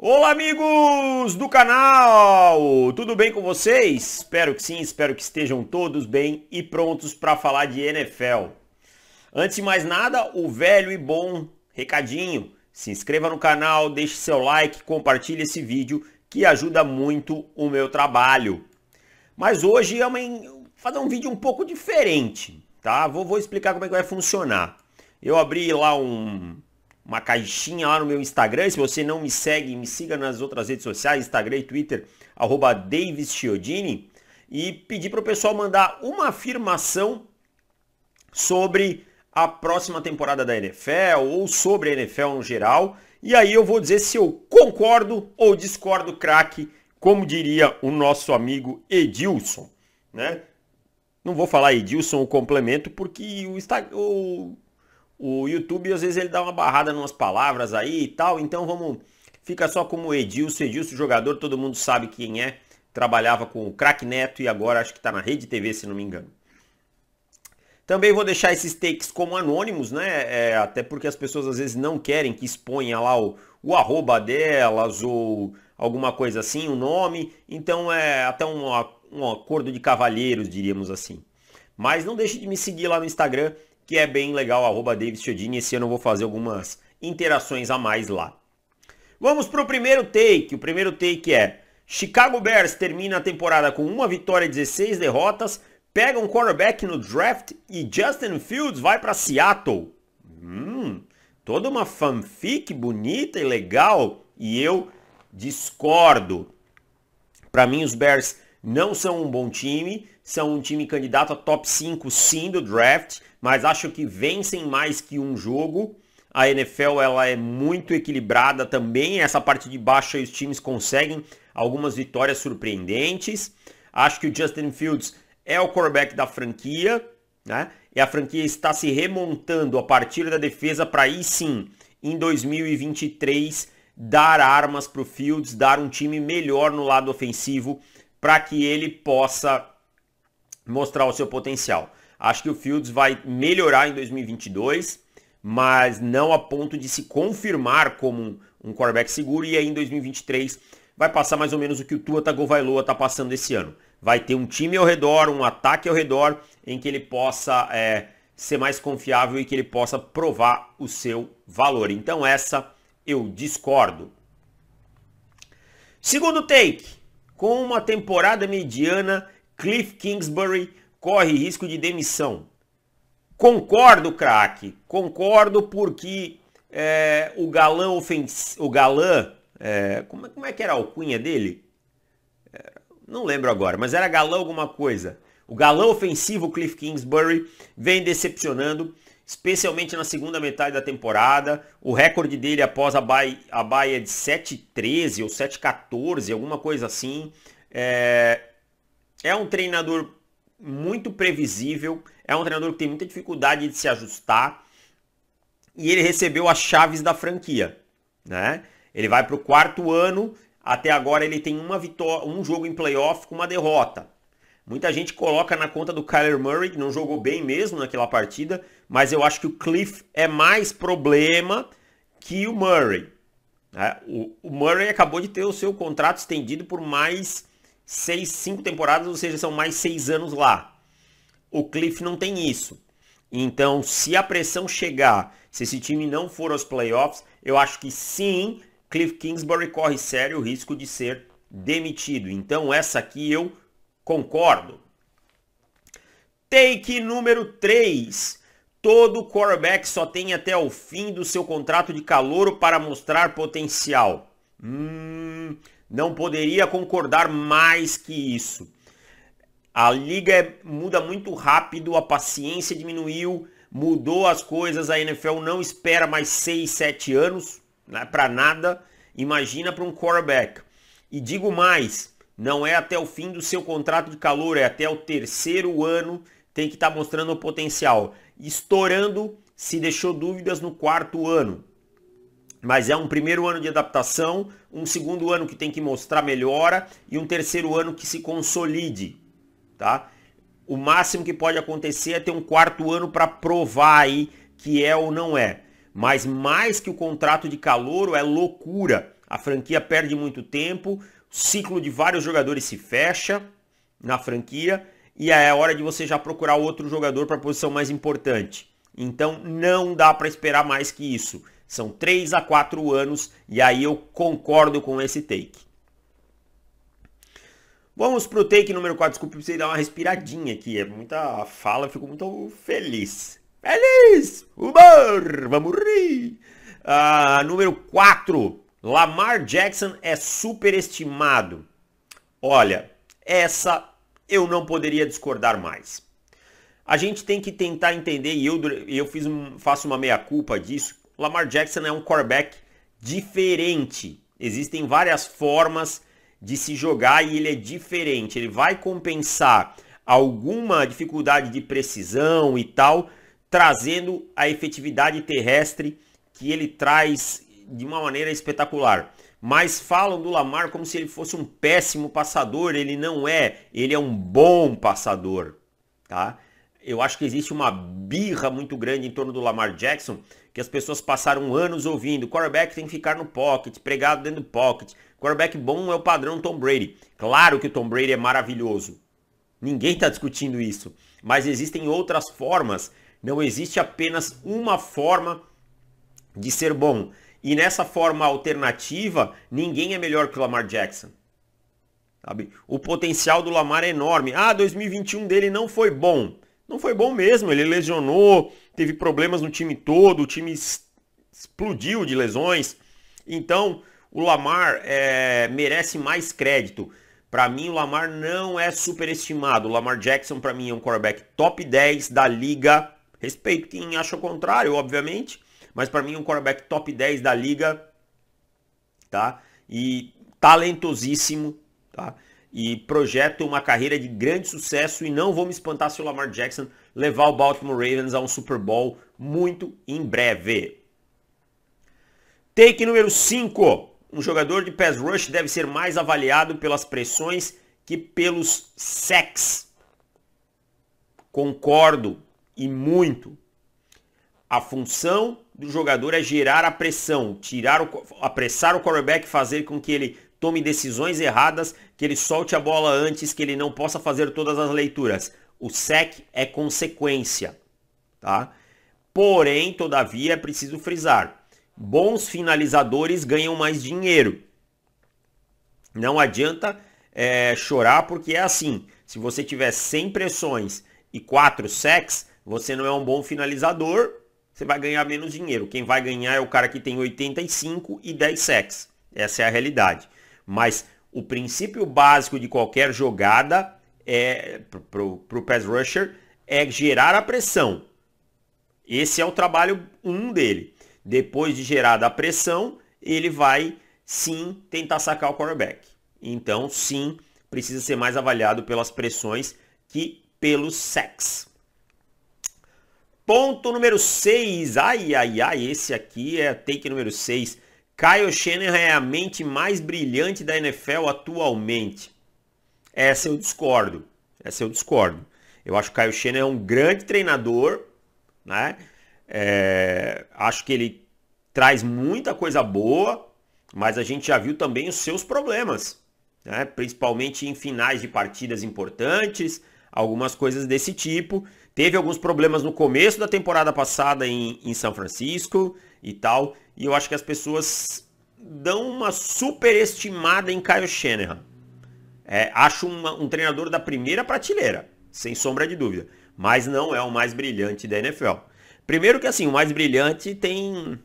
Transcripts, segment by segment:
Olá amigos do canal, tudo bem com vocês? Espero que sim, espero que estejam todos bem e prontos para falar de NFL. Antes de mais nada, o velho e bom recadinho, se inscreva no canal, deixe seu like, compartilhe esse vídeo que ajuda muito o meu trabalho. Mas hoje é uma, fazer um vídeo um pouco diferente, tá? Vou, vou explicar como é que vai funcionar. Eu abri lá um, uma caixinha lá no meu Instagram. Se você não me segue, me siga nas outras redes sociais, Instagram e Twitter, arroba Davis Chiodini, e pedir para o pessoal mandar uma afirmação sobre a próxima temporada da NFL ou sobre a NFL no geral. E aí eu vou dizer se eu concordo ou discordo, craque, como diria o nosso amigo Edilson, né? Não vou falar Edilson o complemento, porque o, Insta... o o YouTube às vezes ele dá uma barrada em umas palavras aí e tal, então vamos. Fica só como Edilson, Edilson jogador, todo mundo sabe quem é. Trabalhava com o Crack Neto e agora acho que está na Rede TV, se não me engano. Também vou deixar esses takes como anônimos, né? É, até porque as pessoas às vezes não querem que exponha lá o, o arroba delas ou alguma coisa assim, o um nome. Então é até um, um acordo de cavalheiros, diríamos assim. Mas não deixe de me seguir lá no Instagram, que é bem legal, arroba Davis Chiodini. Esse ano eu vou fazer algumas interações a mais lá. Vamos para o primeiro take. O primeiro take é Chicago Bears termina a temporada com uma vitória e 16 derrotas, pega um quarterback no draft e Justin Fields vai para Seattle. Hum, toda uma fanfic bonita e legal e eu discordo. Para mim os Bears não são um bom time, são um time candidato a top 5 sim do draft, mas acho que vencem mais que um jogo. A NFL ela é muito equilibrada também, essa parte de baixo os times conseguem algumas vitórias surpreendentes. Acho que o Justin Fields é o quarterback da franquia, né? E a franquia está se remontando a partir da defesa para aí sim, em 2023, dar armas para o Fields, dar um time melhor no lado ofensivo para que ele possa mostrar o seu potencial. Acho que o Fields vai melhorar em 2022, mas não a ponto de se confirmar como um, um quarterback seguro. E aí em 2023 vai passar mais ou menos o que o Tua Tagovailoa está passando esse ano. Vai ter um time ao redor, um ataque ao redor, em que ele possa é, ser mais confiável e que ele possa provar o seu valor. Então essa eu discordo. Segundo take, com uma temporada mediana Cliff Kingsbury corre risco de demissão. Concordo, craque. Concordo porque é, o galã ofensivo. O galã. É, como, é, como, é que era a alcunha dele? É, não lembro agora, mas era galã alguma coisa. O galã ofensivo Cliff Kingsbury vem decepcionando, especialmente na segunda metade da temporada. O recorde dele após a baia, a baia é de 7-13 ou 7-14, alguma coisa assim. É, é um treinador muito previsível, é um treinador que tem muita dificuldade de se ajustar e ele recebeu as chaves da franquia, né? Ele vai para o quarto ano, até agora ele tem uma vitória, um jogo em playoff com uma derrota. Muita gente coloca na conta do Kyler Murray, que não jogou bem mesmo naquela partida, mas eu acho que o Cliff é mais problema que o Murray. Né? O, o Murray acabou de ter o seu contrato estendido por mais seis, cinco temporadas, ou seja, são mais seis anos lá. O Cliff não tem isso. Então, se a pressão chegar, se esse time não for aos playoffs, eu acho que sim, Cliff Kingsbury corre sério risco de ser demitido. Então, essa aqui eu concordo. Take número 3. Todo quarterback só tem até o fim do seu contrato de calouro para mostrar potencial. Hum, não poderia concordar mais que isso. A liga é, muda muito rápido, a paciência diminuiu, mudou as coisas. A NFL não espera mais 6, 7 anos né, para nada. Imagina para um quarterback. E digo mais, não é até o fim do seu contrato de calor, é até o terceiro ano tem que estar tá mostrando o potencial. Estourando, se deixou dúvidas no quarto ano. Mas é um primeiro ano de adaptação, um segundo ano que tem que mostrar melhora e um terceiro ano que se consolide, tá? O máximo que pode acontecer é ter um quarto ano para provar aí que é ou não é. Mas mais que o contrato de calouro é loucura. A franquia perde muito tempo, o ciclo de vários jogadores se fecha na franquia e é hora de você já procurar outro jogador para a posição mais importante. Então não dá para esperar mais que isso. São 3 a 4 anos e aí eu concordo com esse take. Vamos para o take número 4. desculpe, preciso dar uma respiradinha aqui. É muita fala, fico muito feliz. Feliz! Humor! Vamos rir! Ah, número 4. Lamar Jackson é superestimado. Olha, essa eu não poderia discordar mais. A gente tem que tentar entender, e eu, eu fiz um, faço uma meia-culpa disso, o Lamar Jackson é um quarterback diferente. Existem várias formas de se jogar e ele é diferente. Ele vai compensar alguma dificuldade de precisão e tal, trazendo a efetividade terrestre que ele traz de uma maneira espetacular. Mas falam do Lamar como se ele fosse um péssimo passador, ele não é, ele é um bom passador, tá? Eu acho que existe uma birra muito grande em torno do Lamar Jackson que as pessoas passaram anos ouvindo. Quarterback tem que ficar no pocket, pregado dentro do pocket. Quarterback bom é o padrão Tom Brady. Claro que o Tom Brady é maravilhoso. Ninguém está discutindo isso. Mas existem outras formas. Não existe apenas uma forma de ser bom. E nessa forma alternativa, ninguém é melhor que o Lamar Jackson. Sabe? O potencial do Lamar é enorme. Ah, 2021 dele não foi bom não foi bom mesmo. Ele lesionou, teve problemas no time todo, o time explodiu de lesões. Então, o Lamar é, merece mais crédito. Para mim, o Lamar não é superestimado. O Lamar Jackson, para mim, é um quarterback top 10 da liga. Respeito quem acha o contrário, obviamente. Mas para mim, é um quarterback top 10 da liga. Tá? E talentosíssimo. Tá? e projeto uma carreira de grande sucesso e não vou me espantar se o Lamar Jackson levar o Baltimore Ravens a um Super Bowl muito em breve. Take número 5. Um jogador de pass rush deve ser mais avaliado pelas pressões que pelos sacks. Concordo e muito. A função do jogador é gerar a pressão, tirar o, apressar o quarterback, fazer com que ele tome decisões erradas, que ele solte a bola antes, que ele não possa fazer todas as leituras. O sec é consequência, tá? Porém, todavia, é preciso frisar, bons finalizadores ganham mais dinheiro. Não adianta é, chorar porque é assim. Se você tiver 100 pressões e 4 secs, você não é um bom finalizador, você vai ganhar menos dinheiro. Quem vai ganhar é o cara que tem 85 e 10 secs. Essa é a realidade. Mas o princípio básico de qualquer jogada é para o pass rusher é gerar a pressão. Esse é o trabalho um dele. Depois de gerada a pressão, ele vai sim tentar sacar o quarterback. Então, sim, precisa ser mais avaliado pelas pressões que pelo sex Ponto número 6. Ai, ai, ai, esse aqui é take número 6. Kyle Shanahan é a mente mais brilhante da NFL atualmente. Essa eu discordo. Essa eu discordo. Eu acho que o Kyle Shanahan é um grande treinador, né? É, acho que ele traz muita coisa boa, mas a gente já viu também os seus problemas, né? principalmente em finais de partidas importantes, algumas coisas desse tipo. Teve alguns problemas no começo da temporada passada em, em São Francisco e tal. E eu acho que as pessoas dão uma superestimada em Kyle Shanahan. É, acho uma, um treinador da primeira prateleira, sem sombra de dúvida. Mas não é o mais brilhante da NFL. Primeiro que assim, o mais brilhante tem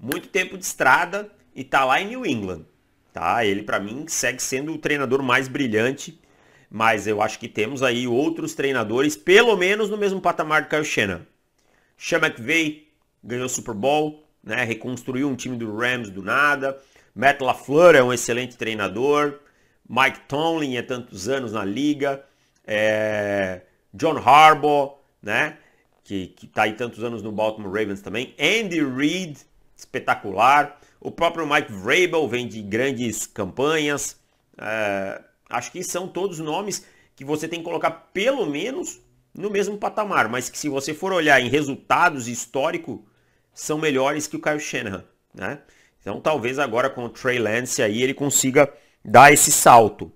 muito tempo de estrada e tá lá em New England. Tá? Ele para mim segue sendo o treinador mais brilhante mas eu acho que temos aí outros treinadores, pelo menos no mesmo patamar do Kyle Shanahan. Sean McVay ganhou o Super Bowl, né? reconstruiu um time do Rams do nada. Matt LaFleur é um excelente treinador. Mike Tomlin é tantos anos na liga. É... John Harbaugh, né? Que, está aí tantos anos no Baltimore Ravens também. Andy Reid, espetacular. O próprio Mike Vrabel vem de grandes campanhas. É... Acho que são todos nomes que você tem que colocar pelo menos no mesmo patamar, mas que se você for olhar em resultados histórico, são melhores que o Kyle Shanahan, né? Então talvez agora com o Trey Lance aí ele consiga dar esse salto.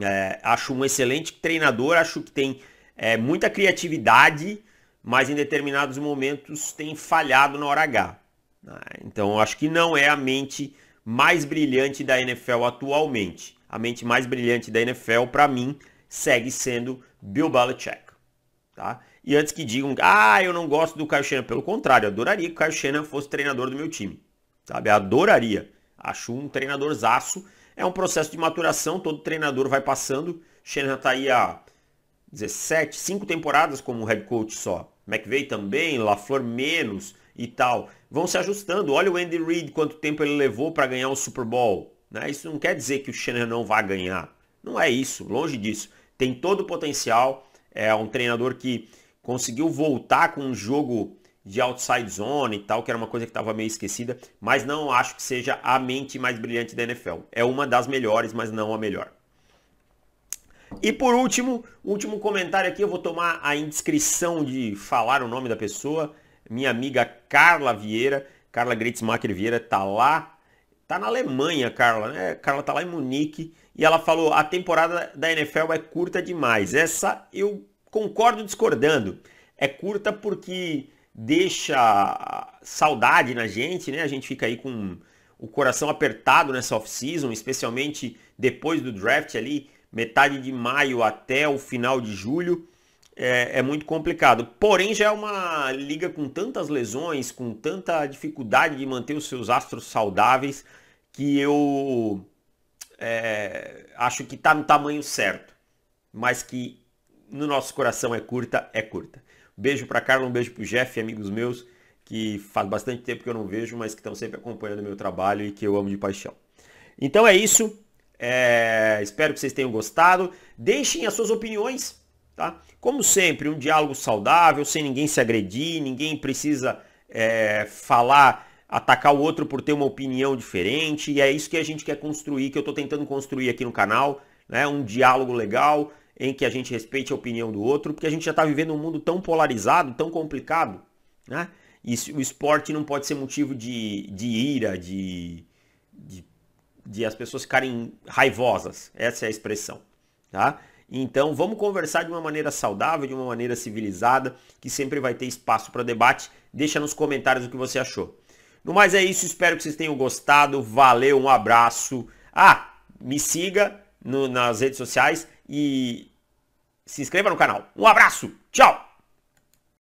É, acho um excelente treinador, acho que tem é, muita criatividade, mas em determinados momentos tem falhado na hora H. Né? Então acho que não é a mente mais brilhante da NFL atualmente a mente mais brilhante da NFL, para mim, segue sendo Bill Belichick. Tá? E antes que digam, ah, eu não gosto do Kyle Shanahan, pelo contrário, adoraria que o Kyle Shanahan fosse treinador do meu time, sabe? Adoraria. Acho um treinador zaço. É um processo de maturação, todo treinador vai passando. Shanahan está aí há 17, 5 temporadas como head coach só. McVeigh também, LaFleur menos e tal. Vão se ajustando. Olha o Andy Reid, quanto tempo ele levou para ganhar o Super Bowl. Né? Isso não quer dizer que o Schenner não vai ganhar. Não é isso, longe disso. Tem todo o potencial. É um treinador que conseguiu voltar com um jogo de outside zone e tal, que era uma coisa que estava meio esquecida, mas não acho que seja a mente mais brilhante da NFL. É uma das melhores, mas não a melhor. E por último, último comentário aqui, eu vou tomar a indiscrição de falar o nome da pessoa, minha amiga Carla Vieira, Carla Gritzmacher Vieira tá lá Tá na Alemanha, Carla, né? Carla tá lá em Munique e ela falou: a temporada da NFL é curta demais. Essa eu concordo discordando. É curta porque deixa saudade na gente, né? A gente fica aí com o coração apertado nessa off-season, especialmente depois do draft ali, metade de maio até o final de julho. É, é, muito complicado. Porém, já é uma liga com tantas lesões, com tanta dificuldade de manter os seus astros saudáveis, que eu é, acho que está no tamanho certo, mas que no nosso coração é curta, é curta. Beijo para Carla, um beijo para o Jeff, amigos meus, que faz bastante tempo que eu não vejo, mas que estão sempre acompanhando o meu trabalho e que eu amo de paixão. Então é isso. É, espero que vocês tenham gostado. Deixem as suas opiniões, tá? Como sempre, um diálogo saudável, sem ninguém se agredir, ninguém precisa é, falar atacar o outro por ter uma opinião diferente, e é isso que a gente quer construir, que eu estou tentando construir aqui no canal, né? um diálogo legal em que a gente respeite a opinião do outro, porque a gente já está vivendo um mundo tão polarizado, tão complicado, né? E o esporte não pode ser motivo de, de ira, de, de, de as pessoas ficarem raivosas, essa é a expressão, tá? Então vamos conversar de uma maneira saudável, de uma maneira civilizada, que sempre vai ter espaço para debate. Deixa nos comentários o que você achou. No mais é isso, espero que vocês tenham gostado. Valeu, um abraço. Ah, me siga no, nas redes sociais e se inscreva no canal. Um abraço, tchau!